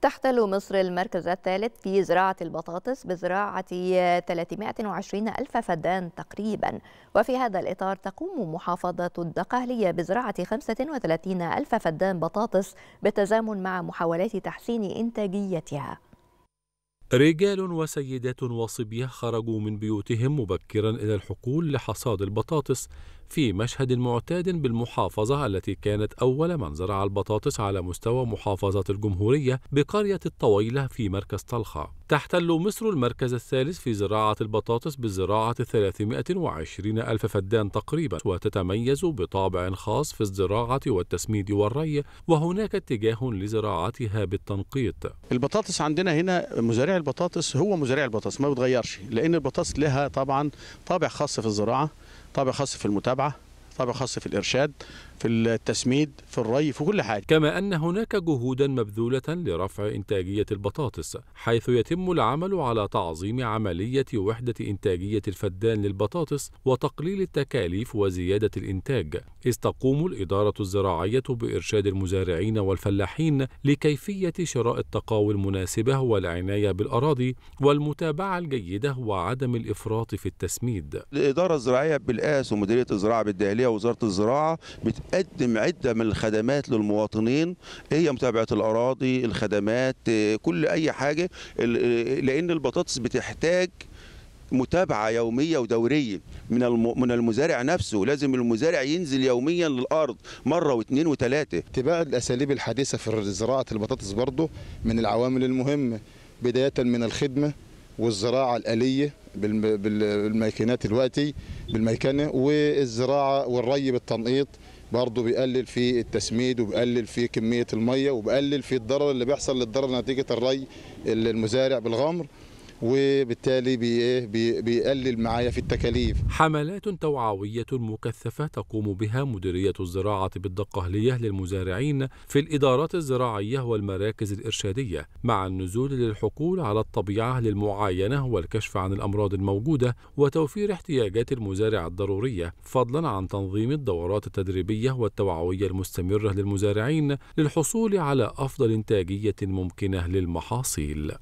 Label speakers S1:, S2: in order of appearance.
S1: تحتل مصر المركز الثالث في زراعة البطاطس بزراعة 320 ألف فدان تقريبا وفي هذا الإطار تقوم محافظة الدقهلية بزراعة 35 ألف فدان بطاطس بالتزامن مع محاولات تحسين إنتاجيتها
S2: رجال وسيدات وصبية خرجوا من بيوتهم مبكرا إلى الحقول لحصاد البطاطس في مشهد معتاد بالمحافظة التي كانت أول من زرع البطاطس على مستوى محافظة الجمهورية بقرية الطويلة في مركز طلخة تحتل مصر المركز الثالث في زراعة البطاطس بزراعة 320 ألف فدان تقريبا وتتميز بطابع خاص في الزراعة والتسميد والري وهناك اتجاه لزراعتها بالتنقيط البطاطس عندنا هنا مزارع البطاطس هو مزارع البطاطس ما بتغيرش لأن البطاطس لها طبعا طابع خاص في الزراعة طابع خاص في المتابعه طابع خاص في الارشاد في التسميد في الري في كل حاجة كما أن هناك جهودا مبذولة لرفع إنتاجية البطاطس حيث يتم العمل على تعظيم عملية وحدة إنتاجية الفدان للبطاطس وتقليل التكاليف وزيادة الإنتاج إذ تقوم الإدارة الزراعية بإرشاد المزارعين والفلاحين لكيفية شراء التقاوي المناسبة والعناية بالأراضي والمتابعة الجيدة وعدم الإفراط في التسميد
S3: الإدارة الزراعية بالآس ومديرية الزراعة بالداخلية ووزارة الزراعة بتقدم عدة من الخدمات للمواطنين هي متابعة الأراضي الخدمات كل أي حاجة لأن البطاطس بتحتاج متابعه يوميه ودوريه من من المزارع نفسه لازم المزارع ينزل يوميا للارض مره واثنين وثلاثه اتباع الاساليب الحديثه في زراعه البطاطس برضه
S4: من العوامل المهمه بدايه من الخدمه والزراعه الاليه بالميكنات دلوقتي بالميكنه والزراعه والري بالتنقيط برضه بيقلل في التسميد وبيقلل في كميه الميه وبيقلل في الضرر اللي بيحصل للضرر نتيجه الري المزارع بالغمر وبالتالي بايه
S2: بيقلل معايا في التكاليف حملات توعوية مكثفة تقوم بها مديرية الزراعة بالدقهلية للمزارعين في الإدارات الزراعية والمراكز الإرشادية مع النزول للحقول على الطبيعة للمعاينة والكشف عن الأمراض الموجودة وتوفير احتياجات المزارع الضرورية فضلا عن تنظيم الدورات التدريبية والتوعوية المستمرة للمزارعين للحصول على أفضل إنتاجية ممكنة للمحاصيل